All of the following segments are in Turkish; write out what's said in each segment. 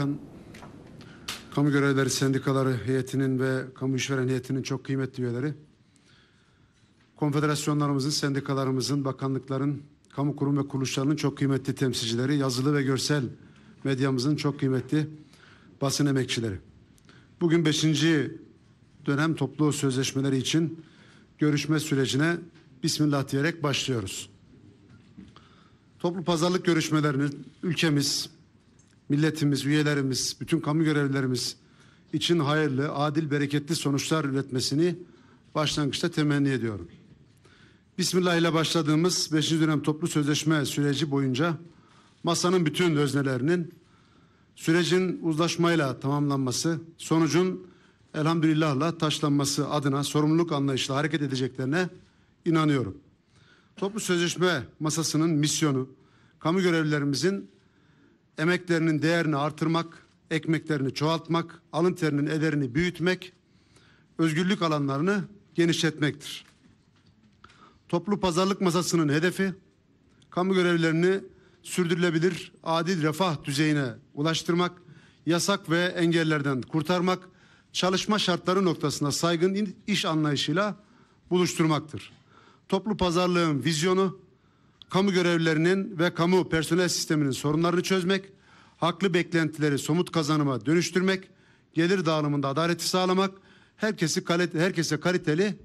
Bakan, Kamu Görevleri Sendikaları Heyetinin ve Kamu İşveren Heyetinin çok kıymetli üyeleri, konfederasyonlarımızın, sendikalarımızın, bakanlıkların, kamu kurum ve kuruluşlarının çok kıymetli temsilcileri, yazılı ve görsel medyamızın çok kıymetli basın emekçileri. Bugün beşinci dönem toplu sözleşmeleri için görüşme sürecine Bismillah diyerek başlıyoruz. Toplu pazarlık görüşmelerini ülkemiz, milletimiz, üyelerimiz, bütün kamu görevlilerimiz için hayırlı, adil, bereketli sonuçlar üretmesini başlangıçta temenni ediyorum. Bismillah ile başladığımız 5. dönem toplu sözleşme süreci boyunca masanın bütün öznelerinin sürecin uzlaşmayla tamamlanması, sonucun elhamdülillahla taşlanması adına sorumluluk anlayışla hareket edeceklerine inanıyorum. Toplu sözleşme masasının misyonu, kamu görevlilerimizin emeklerinin değerini artırmak, ekmeklerini çoğaltmak, alın terinin ederini büyütmek, özgürlük alanlarını genişletmektir. Toplu pazarlık masasının hedefi, kamu görevlerini sürdürülebilir adil refah düzeyine ulaştırmak, yasak ve engellerden kurtarmak, çalışma şartları noktasında saygın iş anlayışıyla buluşturmaktır. Toplu pazarlığın vizyonu kamu görevlilerinin ve kamu personel sisteminin sorunlarını çözmek, haklı beklentileri somut kazanıma dönüştürmek, gelir dağılımında adaleti sağlamak, herkesi kalite, herkese kaliteli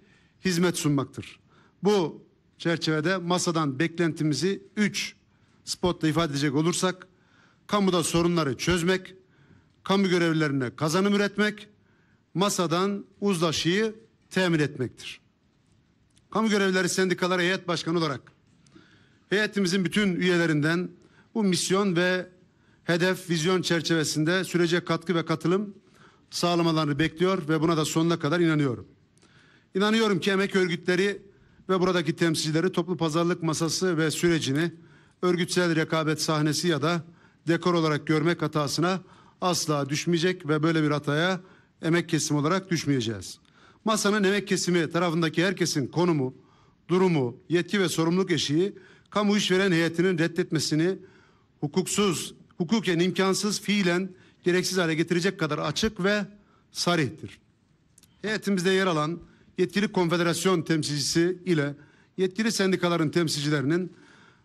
hizmet sunmaktır. Bu çerçevede masadan beklentimizi üç spotla ifade edecek olursak, kamuda sorunları çözmek, kamu görevlilerine kazanım üretmek, masadan uzlaşıyı temin etmektir. Kamu görevlileri sendikaları heyet başkanı olarak Heyetimizin bütün üyelerinden bu misyon ve hedef, vizyon çerçevesinde sürece katkı ve katılım sağlamalarını bekliyor ve buna da sonuna kadar inanıyorum. İnanıyorum ki emek örgütleri ve buradaki temsilcileri toplu pazarlık masası ve sürecini örgütsel rekabet sahnesi ya da dekor olarak görmek hatasına asla düşmeyecek ve böyle bir hataya emek kesimi olarak düşmeyeceğiz. Masanın emek kesimi tarafındaki herkesin konumu, durumu, yetki ve sorumluluk eşiği kamu işveren heyetinin reddetmesini hukuksuz, hukuken imkansız, fiilen gereksiz hale getirecek kadar açık ve sarihtir. Heyetimizde yer alan yetkili konfederasyon temsilcisi ile yetkili sendikaların temsilcilerinin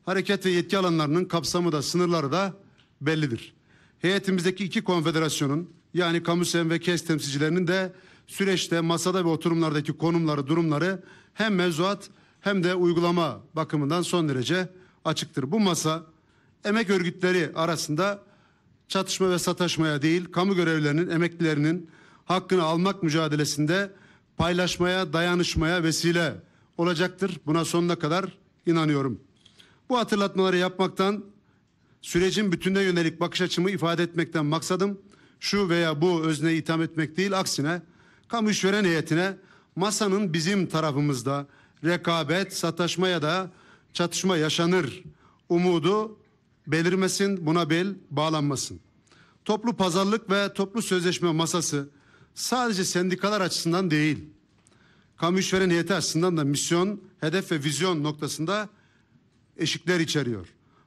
hareket ve yetki alanlarının kapsamı da sınırları da bellidir. Heyetimizdeki iki konfederasyonun yani Kamusen ve KES temsilcilerinin de süreçte masada ve oturumlardaki konumları, durumları hem mevzuat hem de uygulama bakımından son derece açıktır. Bu masa emek örgütleri arasında çatışma ve sataşmaya değil, kamu görevlerinin, emeklilerinin hakkını almak mücadelesinde paylaşmaya, dayanışmaya vesile olacaktır. Buna sonuna kadar inanıyorum. Bu hatırlatmaları yapmaktan, sürecin bütüne yönelik bakış açımı ifade etmekten maksadım şu veya bu özneyi itham etmek değil, aksine kamu işveren heyetine masanın bizim tarafımızda, rekabet, sataşma ya da çatışma yaşanır umudu belirmesin, buna bel bağlanmasın. Toplu pazarlık ve toplu sözleşme masası sadece sendikalar açısından değil, kamu işveren heyeti açısından da misyon, hedef ve vizyon noktasında eşikler içeriyor.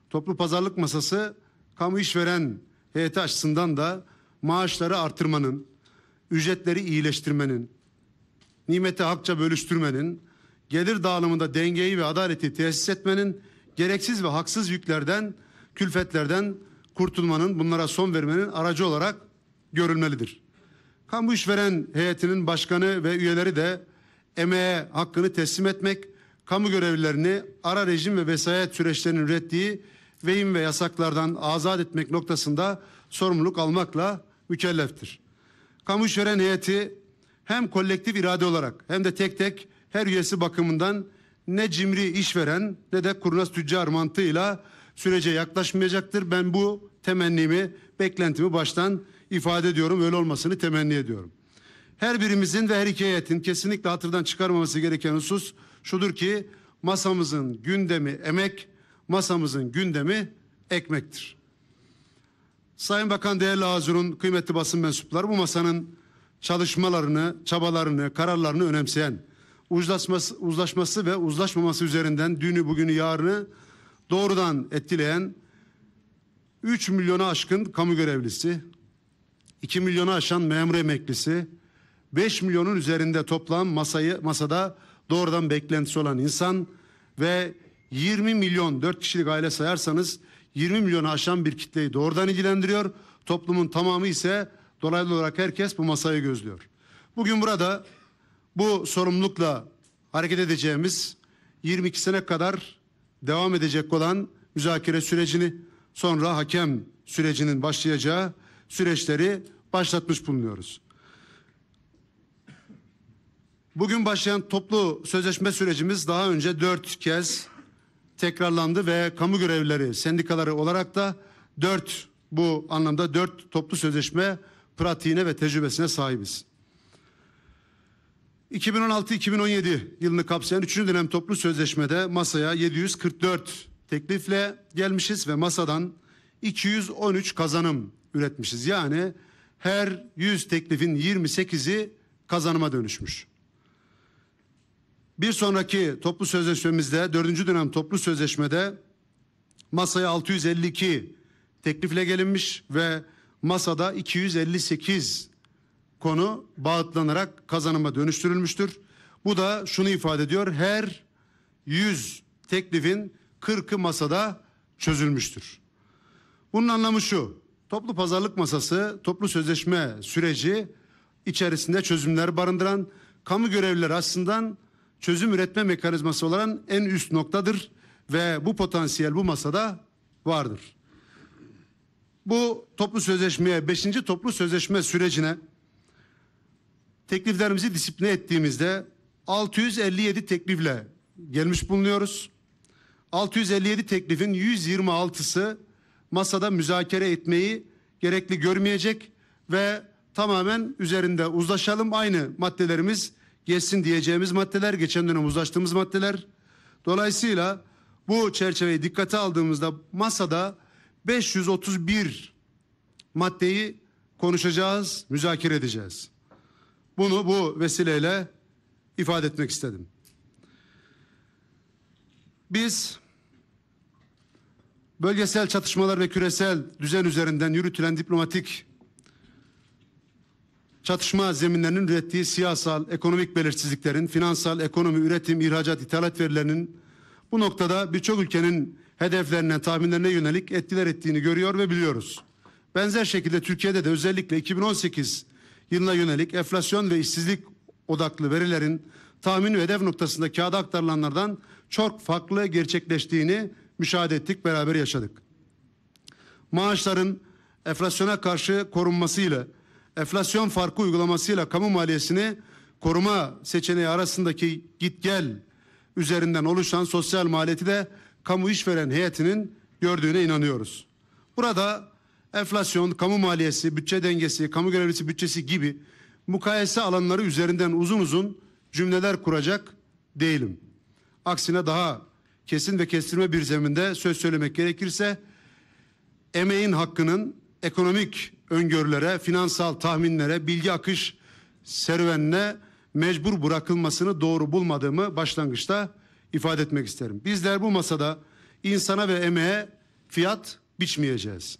Toplu pazarlık masası kamu işveren heyeti açısından da maaşları artırmanın, ücretleri iyileştirmenin, nimeti hakça bölüştürmenin, gelir dağılımında dengeyi ve adaleti tesis etmenin, gereksiz ve haksız yüklerden, külfetlerden kurtulmanın, bunlara son vermenin aracı olarak görülmelidir. Kamu işveren heyetinin başkanı ve üyeleri de emeğe hakkını teslim etmek, kamu görevlilerini ara rejim ve vesayet süreçlerinin ürettiği vehim ve yasaklardan azat etmek noktasında sorumluluk almakla mükelleftir. Kamu işveren heyeti hem kolektif irade olarak hem de tek tek her üyesi bakımından ne cimri işveren ne de kurnaz tüccar mantığıyla sürece yaklaşmayacaktır. Ben bu temennimi, beklentimi baştan ifade ediyorum. Öyle olmasını temenni ediyorum. Her birimizin ve her iki heyetin kesinlikle hatırdan çıkarmaması gereken husus şudur ki masamızın gündemi emek, masamızın gündemi ekmektir. Sayın Bakan, değerli Azur'un kıymetli basın mensupları bu masanın çalışmalarını, çabalarını, kararlarını önemseyen uzlaşması, uzlaşması ve uzlaşmaması üzerinden dünü bugünü yarını doğrudan etkileyen 3 milyona aşkın kamu görevlisi, 2 milyona aşan memur emeklisi, 5 milyonun üzerinde toplam masayı masada doğrudan beklentisi olan insan ve 20 milyon 4 kişilik aile sayarsanız 20 milyonu aşan bir kitleyi doğrudan ilgilendiriyor. Toplumun tamamı ise dolaylı olarak herkes bu masayı gözlüyor. Bugün burada bu sorumlulukla hareket edeceğimiz 22 sene kadar devam edecek olan müzakere sürecini sonra hakem sürecinin başlayacağı süreçleri başlatmış bulunuyoruz. Bugün başlayan toplu sözleşme sürecimiz daha önce dört kez tekrarlandı ve kamu görevlileri sendikaları olarak da dört bu anlamda dört toplu sözleşme pratiğine ve tecrübesine sahibiz. 2016-2017 yılını kapsayan 3. dönem toplu sözleşmede masaya 744 teklifle gelmişiz ve masadan 213 kazanım üretmişiz. Yani her 100 teklifin 28'i kazanıma dönüşmüş. Bir sonraki toplu sözleşmemizde dördüncü dönem toplu sözleşmede masaya 652 teklifle gelinmiş ve masada 258 konu bağıtlanarak kazanıma dönüştürülmüştür. Bu da şunu ifade ediyor. Her 100 teklifin 40'ı masada çözülmüştür. Bunun anlamı şu. Toplu pazarlık masası, toplu sözleşme süreci içerisinde çözümler barındıran kamu görevlileri aslında çözüm üretme mekanizması olan en üst noktadır ve bu potansiyel bu masada vardır. Bu toplu sözleşmeye, beşinci toplu sözleşme sürecine tekliflerimizi disipline ettiğimizde 657 teklifle gelmiş bulunuyoruz. 657 teklifin 126'sı masada müzakere etmeyi gerekli görmeyecek ve tamamen üzerinde uzlaşalım aynı maddelerimiz geçsin diyeceğimiz maddeler geçen dönem uzlaştığımız maddeler. Dolayısıyla bu çerçeveyi dikkate aldığımızda masada 531 maddeyi konuşacağız, müzakere edeceğiz. Bunu bu vesileyle ifade etmek istedim. Biz bölgesel çatışmalar ve küresel düzen üzerinden yürütülen diplomatik çatışma zeminlerinin ürettiği siyasal, ekonomik belirsizliklerin, finansal, ekonomi, üretim, ihracat, ithalat verilerinin bu noktada birçok ülkenin hedeflerine, tahminlerine yönelik etkiler ettiğini görüyor ve biliyoruz. Benzer şekilde Türkiye'de de özellikle 2018 yılına yönelik enflasyon ve işsizlik odaklı verilerin tahmin ve hedef noktasında kağıda aktarılanlardan çok farklı gerçekleştiğini müşahede ettik, beraber yaşadık. Maaşların enflasyona karşı korunmasıyla, enflasyon farkı uygulamasıyla kamu maliyesini koruma seçeneği arasındaki git gel üzerinden oluşan sosyal maliyeti de kamu işveren heyetinin gördüğüne inanıyoruz. Burada enflasyon, kamu maliyesi, bütçe dengesi, kamu görevlisi bütçesi gibi mukayese alanları üzerinden uzun uzun cümleler kuracak değilim. Aksine daha kesin ve kestirme bir zeminde söz söylemek gerekirse emeğin hakkının ekonomik öngörülere, finansal tahminlere, bilgi akış serüvenine mecbur bırakılmasını doğru bulmadığımı başlangıçta ifade etmek isterim. Bizler bu masada insana ve emeğe fiyat biçmeyeceğiz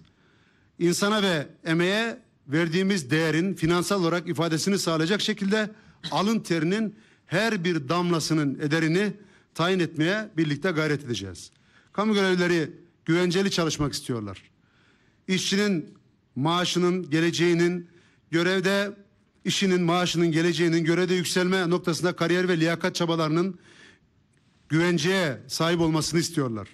insana ve emeğe verdiğimiz değerin finansal olarak ifadesini sağlayacak şekilde alın terinin her bir damlasının ederini tayin etmeye birlikte gayret edeceğiz. Kamu görevlileri güvenceli çalışmak istiyorlar. İşçinin maaşının geleceğinin görevde işinin maaşının geleceğinin görevde yükselme noktasında kariyer ve liyakat çabalarının güvenceye sahip olmasını istiyorlar.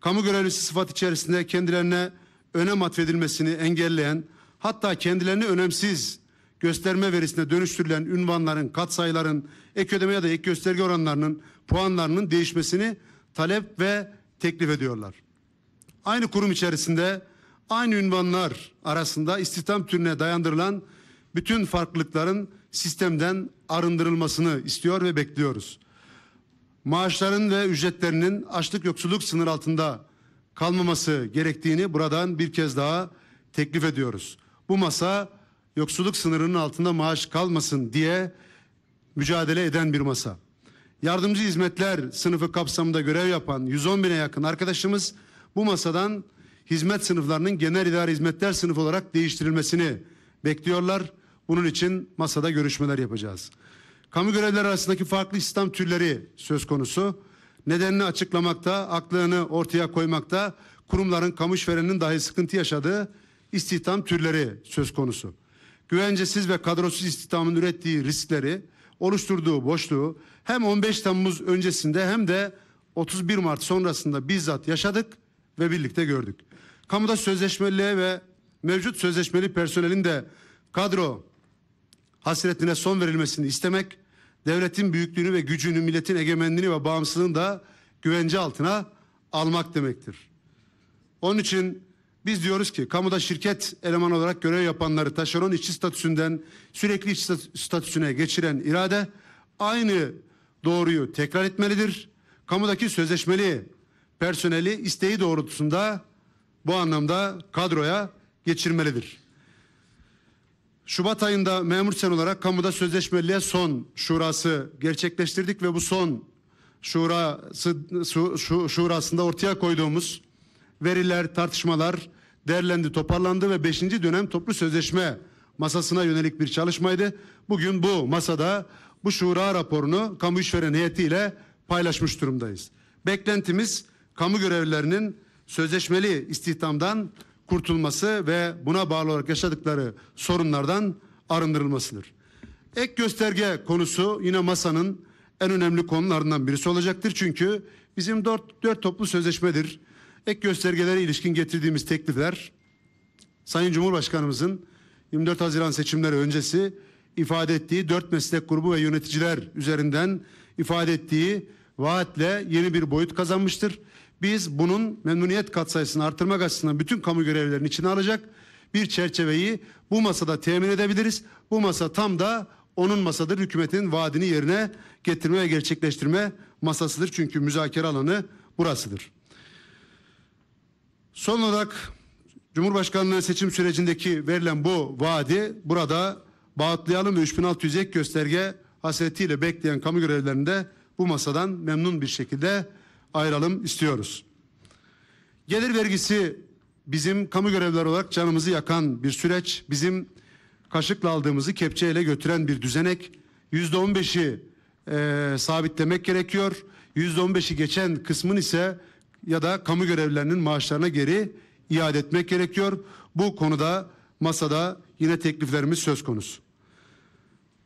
Kamu görevlisi sıfat içerisinde kendilerine önem atfedilmesini engelleyen hatta kendilerini önemsiz gösterme verisine dönüştürülen ünvanların, katsayıların, ek ödeme ya da ek gösterge oranlarının, puanlarının değişmesini talep ve teklif ediyorlar. Aynı kurum içerisinde aynı ünvanlar arasında istihdam türüne dayandırılan bütün farklılıkların sistemden arındırılmasını istiyor ve bekliyoruz. Maaşların ve ücretlerinin açlık yoksulluk sınır altında kalmaması gerektiğini buradan bir kez daha teklif ediyoruz. Bu masa yoksulluk sınırının altında maaş kalmasın diye mücadele eden bir masa. Yardımcı hizmetler sınıfı kapsamında görev yapan 110 bine yakın arkadaşımız bu masadan hizmet sınıflarının genel idare hizmetler sınıfı olarak değiştirilmesini bekliyorlar. Bunun için masada görüşmeler yapacağız. Kamu görevleri arasındaki farklı sistem türleri söz konusu nedenini açıklamakta, aklını ortaya koymakta kurumların kamuşverenin dahi sıkıntı yaşadığı istihdam türleri söz konusu. Güvencesiz ve kadrosuz istihdamın ürettiği riskleri, oluşturduğu boşluğu hem 15 Temmuz öncesinde hem de 31 Mart sonrasında bizzat yaşadık ve birlikte gördük. Kamuda sözleşmeliğe ve mevcut sözleşmeli personelin de kadro hasretine son verilmesini istemek devletin büyüklüğünü ve gücünü, milletin egemenliğini ve bağımsızlığını da güvence altına almak demektir. Onun için biz diyoruz ki kamuda şirket eleman olarak görev yapanları taşeron işçi statüsünden sürekli işçi statüsüne geçiren irade aynı doğruyu tekrar etmelidir. Kamudaki sözleşmeli personeli isteği doğrultusunda bu anlamda kadroya geçirmelidir. Şubat ayında memur sen olarak kamuda sözleşmeliğe son şurası gerçekleştirdik ve bu son şurası şu, şu, şurasında ortaya koyduğumuz veriler, tartışmalar derlendi, toparlandı ve beşinci dönem toplu sözleşme masasına yönelik bir çalışmaydı. Bugün bu masada bu şura raporunu kamu işveren heyetiyle paylaşmış durumdayız. Beklentimiz kamu görevlilerinin sözleşmeli istihdamdan kurtulması ve buna bağlı olarak yaşadıkları sorunlardan arındırılmasıdır. Ek gösterge konusu yine masanın en önemli konularından birisi olacaktır. Çünkü bizim dört, dört toplu sözleşmedir. Ek göstergelere ilişkin getirdiğimiz teklifler Sayın Cumhurbaşkanımızın 24 Haziran seçimleri öncesi ifade ettiği dört meslek grubu ve yöneticiler üzerinden ifade ettiği vaatle yeni bir boyut kazanmıştır. Biz bunun memnuniyet katsayısını artırmak açısından bütün kamu görevlerinin içine alacak bir çerçeveyi bu masada temin edebiliriz. Bu masa tam da onun masadır. Hükümetin vaadini yerine getirme ve gerçekleştirme masasıdır. Çünkü müzakere alanı burasıdır. Son olarak Cumhurbaşkanlığı seçim sürecindeki verilen bu vaadi burada bağıtlayalım ve 3600 ek gösterge hasretiyle bekleyen kamu görevlerinde bu masadan memnun bir şekilde ayıralım istiyoruz. Gelir vergisi bizim kamu görevler olarak canımızı yakan bir süreç. Bizim kaşıkla aldığımızı kepçeyle götüren bir düzenek. Yüzde on beşi e, sabitlemek gerekiyor. Yüzde on beşi geçen kısmın ise ya da kamu görevlerinin maaşlarına geri iade etmek gerekiyor. Bu konuda masada yine tekliflerimiz söz konusu.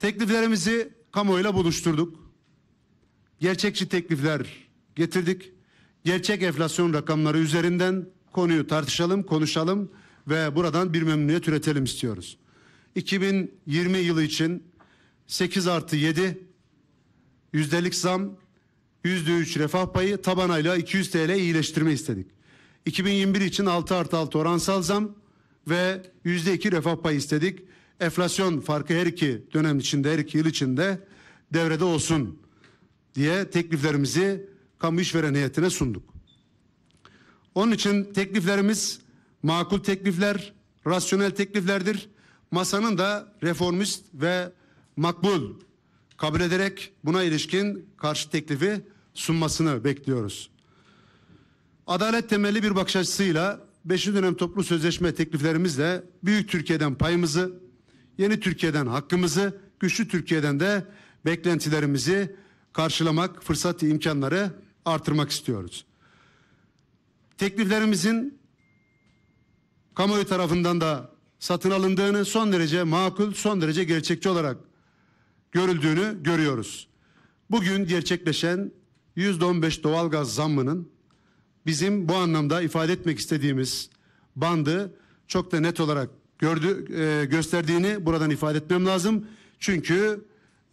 Tekliflerimizi kamuoyuyla buluşturduk. Gerçekçi teklifler getirdik. Gerçek enflasyon rakamları üzerinden konuyu tartışalım, konuşalım ve buradan bir memnuniyet üretelim istiyoruz. 2020 yılı için 8 artı 7 yüzdelik zam, yüzde 3 refah payı tabanayla 200 TL iyileştirme istedik. 2021 için 6 artı 6 oransal zam ve yüzde 2 refah payı istedik. Enflasyon farkı her iki dönem içinde, her iki yıl içinde devrede olsun diye tekliflerimizi kamu işveren heyetine sunduk. Onun için tekliflerimiz makul teklifler, rasyonel tekliflerdir. Masanın da reformist ve makbul kabul ederek buna ilişkin karşı teklifi sunmasını bekliyoruz. Adalet temelli bir bakış açısıyla 5. dönem toplu sözleşme tekliflerimizle büyük Türkiye'den payımızı, yeni Türkiye'den hakkımızı, güçlü Türkiye'den de beklentilerimizi karşılamak fırsat imkanları artırmak istiyoruz. Tekliflerimizin kamuoyu tarafından da satın alındığını son derece makul, son derece gerçekçi olarak görüldüğünü görüyoruz. Bugün gerçekleşen %15 doğalgaz zammının bizim bu anlamda ifade etmek istediğimiz bandı çok da net olarak gördü, e, gösterdiğini buradan ifade etmem lazım. Çünkü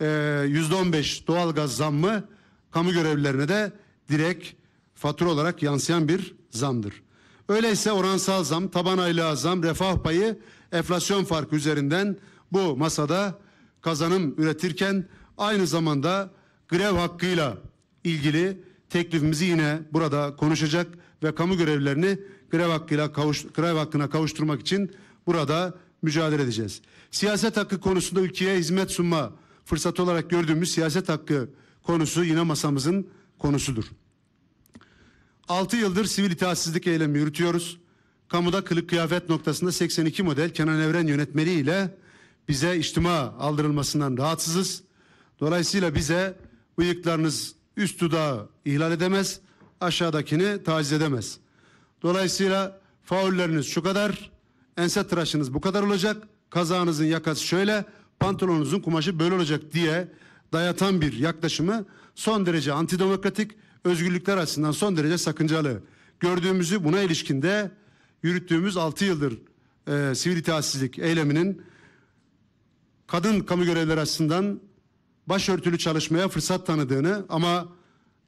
e, yüzde on beş doğalgaz zammı kamu görevlilerine de direkt fatura olarak yansıyan bir zamdır. Öyleyse oransal zam, taban aylığa zam, refah payı, enflasyon farkı üzerinden bu masada kazanım üretirken aynı zamanda grev hakkıyla ilgili teklifimizi yine burada konuşacak ve kamu görevlerini grev hakkıyla kavuş, grev hakkına kavuşturmak için burada mücadele edeceğiz. Siyaset hakkı konusunda ülkeye hizmet sunma fırsatı olarak gördüğümüz siyaset hakkı konusu yine masamızın konusudur. 6 yıldır sivil itaatsizlik eylemi yürütüyoruz. Kamuda kılık kıyafet noktasında 82 model Kenan Evren yönetmeliği ile bize içtima aldırılmasından rahatsızız. Dolayısıyla bize bıyıklarınız üst dudağı ihlal edemez, aşağıdakini taciz edemez. Dolayısıyla faulleriniz şu kadar, ense tıraşınız bu kadar olacak, kazağınızın yakası şöyle, pantolonunuzun kumaşı böyle olacak diye dayatan bir yaklaşımı son derece antidemokratik, özgürlükler açısından son derece sakıncalı. Gördüğümüzü buna ilişkinde yürüttüğümüz 6 yıldır e, sivil itaatsizlik eyleminin kadın kamu görevleri açısından başörtülü çalışmaya fırsat tanıdığını ama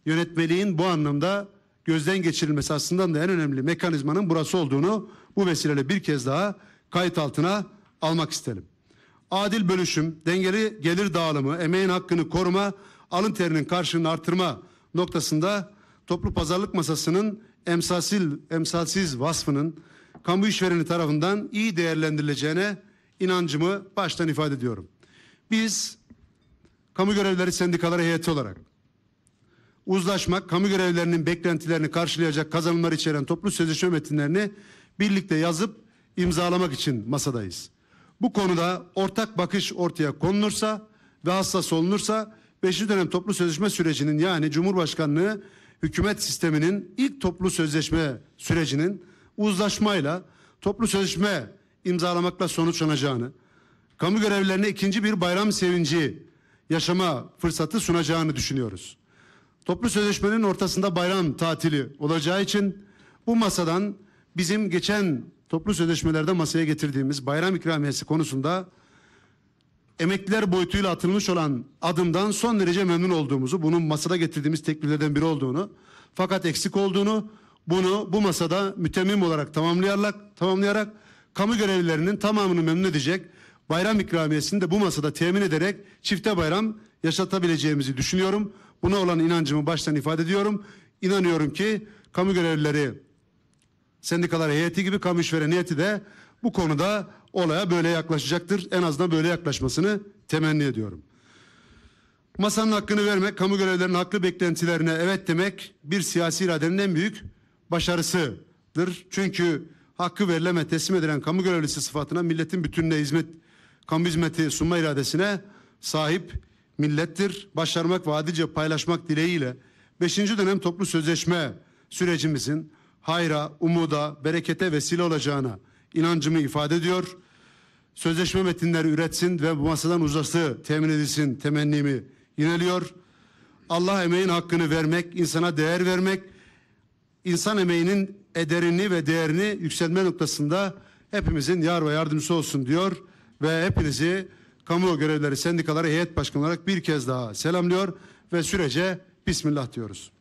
yönetmeliğin bu anlamda gözden geçirilmesi aslında da en önemli mekanizmanın burası olduğunu bu vesileyle bir kez daha kayıt altına almak isterim. Adil bölüşüm, dengeli gelir dağılımı, emeğin hakkını koruma alın terinin karşılığını artırma noktasında toplu pazarlık masasının emsalsil, emsalsiz vasfının kamu işvereni tarafından iyi değerlendirileceğine inancımı baştan ifade ediyorum. Biz kamu görevleri sendikaları heyeti olarak uzlaşmak, kamu görevlerinin beklentilerini karşılayacak kazanımlar içeren toplu sözleşme metinlerini birlikte yazıp imzalamak için masadayız. Bu konuda ortak bakış ortaya konulursa ve hassas olunursa 5. dönem toplu sözleşme sürecinin yani Cumhurbaşkanlığı hükümet sisteminin ilk toplu sözleşme sürecinin uzlaşmayla toplu sözleşme imzalamakla sonuçlanacağını, kamu görevlilerine ikinci bir bayram sevinci yaşama fırsatı sunacağını düşünüyoruz. Toplu sözleşmenin ortasında bayram tatili olacağı için bu masadan bizim geçen toplu sözleşmelerde masaya getirdiğimiz bayram ikramiyesi konusunda emekliler boyutuyla atılmış olan adımdan son derece memnun olduğumuzu, bunun masada getirdiğimiz tekliflerden biri olduğunu, fakat eksik olduğunu, bunu bu masada mütemmim olarak tamamlayarak, tamamlayarak kamu görevlilerinin tamamını memnun edecek bayram ikramiyesini de bu masada temin ederek çifte bayram yaşatabileceğimizi düşünüyorum. Buna olan inancımı baştan ifade ediyorum. İnanıyorum ki kamu görevlileri sendikalar heyeti gibi kamu işveren heyeti de bu konuda olaya böyle yaklaşacaktır. En azından böyle yaklaşmasını temenni ediyorum. Masanın hakkını vermek, kamu görevlerinin haklı beklentilerine evet demek bir siyasi iradenin en büyük başarısıdır. Çünkü hakkı verileme teslim edilen kamu görevlisi sıfatına milletin bütününe hizmet, kamu hizmeti sunma iradesine sahip millettir. Başarmak ve adilce paylaşmak dileğiyle 5. dönem toplu sözleşme sürecimizin hayra, umuda, berekete vesile olacağına inancımı ifade ediyor. Sözleşme metinleri üretsin ve bu masadan uzası temin edilsin temennimi yineliyor. Allah emeğin hakkını vermek, insana değer vermek, insan emeğinin ederini ve değerini yükselme noktasında hepimizin yar ve yardımcısı olsun diyor ve hepinizi kamu görevleri sendikaları heyet başkanı olarak bir kez daha selamlıyor ve sürece Bismillah diyoruz.